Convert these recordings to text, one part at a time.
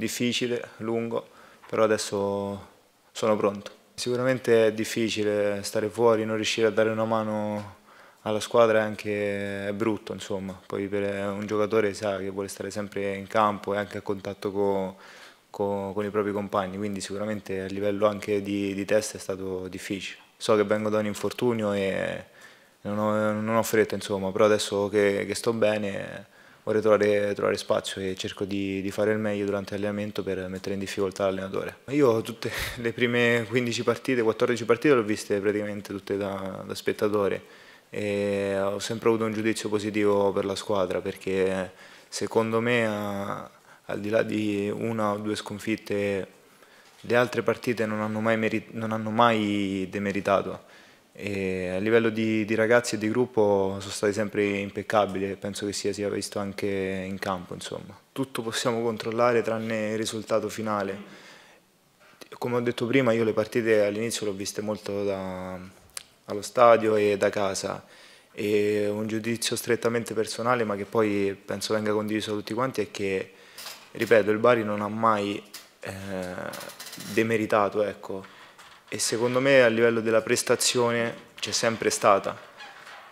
difficile, lungo, però adesso sono pronto. Sicuramente è difficile stare fuori, non riuscire a dare una mano alla squadra è anche brutto, insomma. Poi per un giocatore sa che vuole stare sempre in campo e anche a contatto con, con, con i propri compagni, quindi sicuramente a livello anche di, di, testa è stato difficile. So che vengo da un infortunio e non ho, non ho fretta, insomma, però adesso che, che sto bene vorrei trovare, trovare spazio e cerco di, di, fare il meglio durante l'allenamento per mettere in difficoltà l'allenatore. Io tutte le prime 15 partite, 14 partite le ho viste praticamente tutte da, da spettatore e ho sempre avuto un giudizio positivo per la squadra perché secondo me al di là di una o due sconfitte le altre partite non hanno mai, non hanno mai demeritato e a livello di, di, ragazzi e di gruppo sono stati sempre impeccabili e penso che sia, sia visto anche in campo. Insomma. Tutto possiamo controllare tranne il risultato finale. Come ho detto prima, io le partite all'inizio le ho viste molto da, allo stadio e da casa. E un giudizio strettamente personale, ma che poi penso venga condiviso da tutti quanti, è che, ripeto, il Bari non ha mai eh, demeritato. Ecco e secondo me a livello della prestazione c'è sempre stata.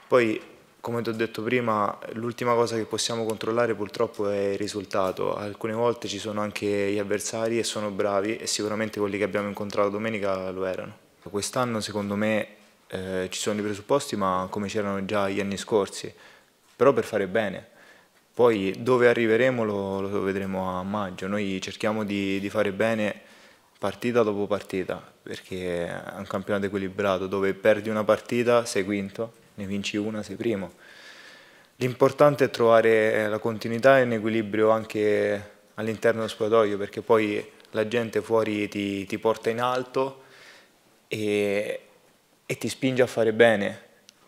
Poi, come ti ho detto prima, l'ultima cosa che possiamo controllare purtroppo è il risultato. Alcune volte ci sono anche gli avversari e sono bravi e sicuramente quelli che abbiamo incontrato domenica lo erano. Quest'anno secondo me eh, ci sono i presupposti ma come c'erano già gli anni scorsi, però per fare bene. Poi dove arriveremo lo, lo vedremo a maggio, noi cerchiamo di, di fare bene partita dopo partita, perché è un campionato equilibrato dove perdi una partita sei quinto, ne vinci una sei primo. L'importante è trovare la continuità e un equilibrio anche all'interno dello spogliatoio, perché poi la gente fuori ti, ti porta in alto e, e ti spinge a fare bene,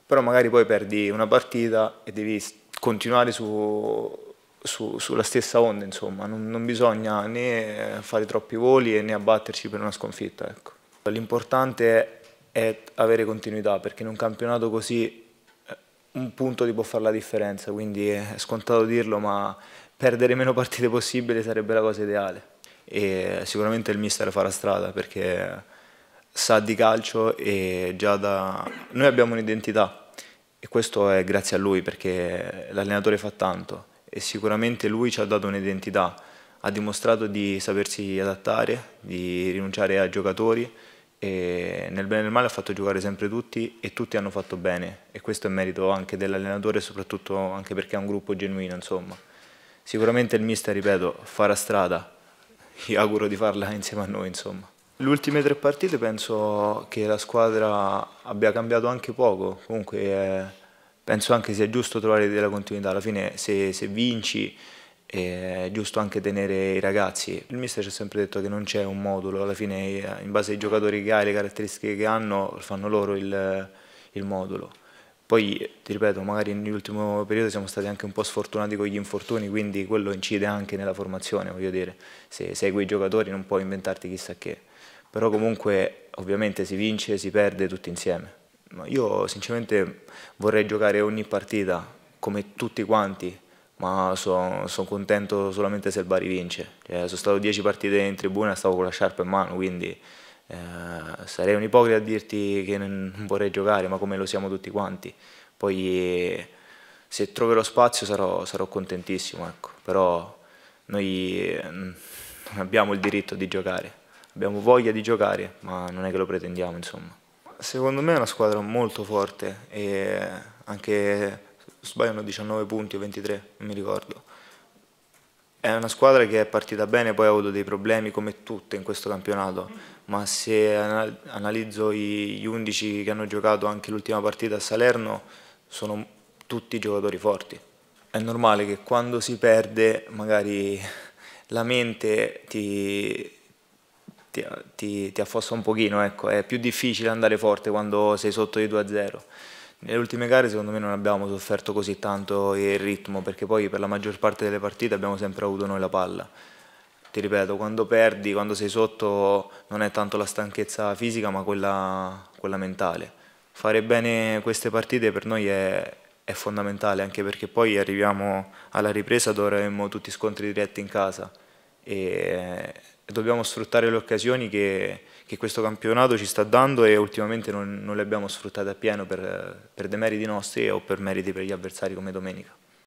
però magari poi perdi una partita e devi continuare su, su, sulla stessa onda, insomma, non, non, bisogna né eh, fare troppi voli né abbatterci per una sconfitta. Ecco. L'importante è avere continuità, perché in un campionato così eh, un punto ti può fare la differenza, quindi è scontato dirlo, ma perdere meno partite possibile sarebbe la cosa ideale. E sicuramente il mister farà strada perché sa di calcio e già da... Noi abbiamo un'identità e questo è grazie a lui perché l'allenatore fa tanto e sicuramente lui ci ha dato un'identità, ha dimostrato di sapersi adattare, di rinunciare a giocatori e nel bene e nel male ha fatto giocare sempre tutti e tutti hanno fatto bene e questo è merito anche dell'allenatore soprattutto anche perché è un gruppo genuino insomma. Sicuramente il mister, ripeto, farà strada, gli auguro di farla insieme a noi insomma. Le ultime tre partite penso che la squadra abbia cambiato anche poco, comunque... È eh, penso anche sia giusto trovare della continuità, alla fine se, se vinci è giusto anche tenere i ragazzi. Il mister ci ha sempre detto che non c'è un modulo, alla fine eh, in base ai giocatori che hai, le caratteristiche che hanno, fanno loro il, il modulo. Poi, ti ripeto, magari nell'ultimo periodo siamo stati anche un po' sfortunati con gli infortuni, quindi quello incide anche nella formazione, voglio dire. Se segui i giocatori non puoi inventarti chissà che. Però comunque, ovviamente, si vince e si perde tutti insieme. Io sinceramente vorrei giocare ogni partita, come tutti quanti, ma sono son contento solamente se il Bari vince. Cioè, sono stato 10 partite in tribuna e stavo con la sciarpa in mano, quindi eh, sarei un ipocrita a dirti che non vorrei giocare, ma come lo siamo tutti quanti. Poi se troverò spazio sarò, sarò contentissimo, ecco. però noi non mm, abbiamo il diritto di giocare, abbiamo voglia di giocare, ma non è che lo pretendiamo, insomma secondo me è una squadra molto forte e anche sbagliano 19 punti o 23, non mi ricordo. È una squadra che è partita bene, poi ha avuto dei problemi come tutte in questo campionato, mm. ma se analizzo gli 11 che hanno giocato anche l'ultima partita a Salerno, sono tutti giocatori forti. È normale che quando si perde magari la mente ti, ti, ti, ti, affossa un pochino, ecco. è più difficile andare forte quando sei sotto di 2-0. Nelle ultime gare secondo me non abbiamo sofferto così tanto il ritmo perché poi per la maggior parte delle partite abbiamo sempre avuto noi la palla. Ti ripeto, quando perdi, quando sei sotto non è tanto la stanchezza fisica ma quella, quella mentale. Fare bene queste partite per noi è, è fondamentale anche perché poi arriviamo alla ripresa dove avremo tutti scontri diretti in casa e dobbiamo sfruttare le occasioni che, che, questo campionato ci sta dando e ultimamente non, non le abbiamo sfruttate appieno per, per demeriti nostri o per meriti per gli avversari come domenica.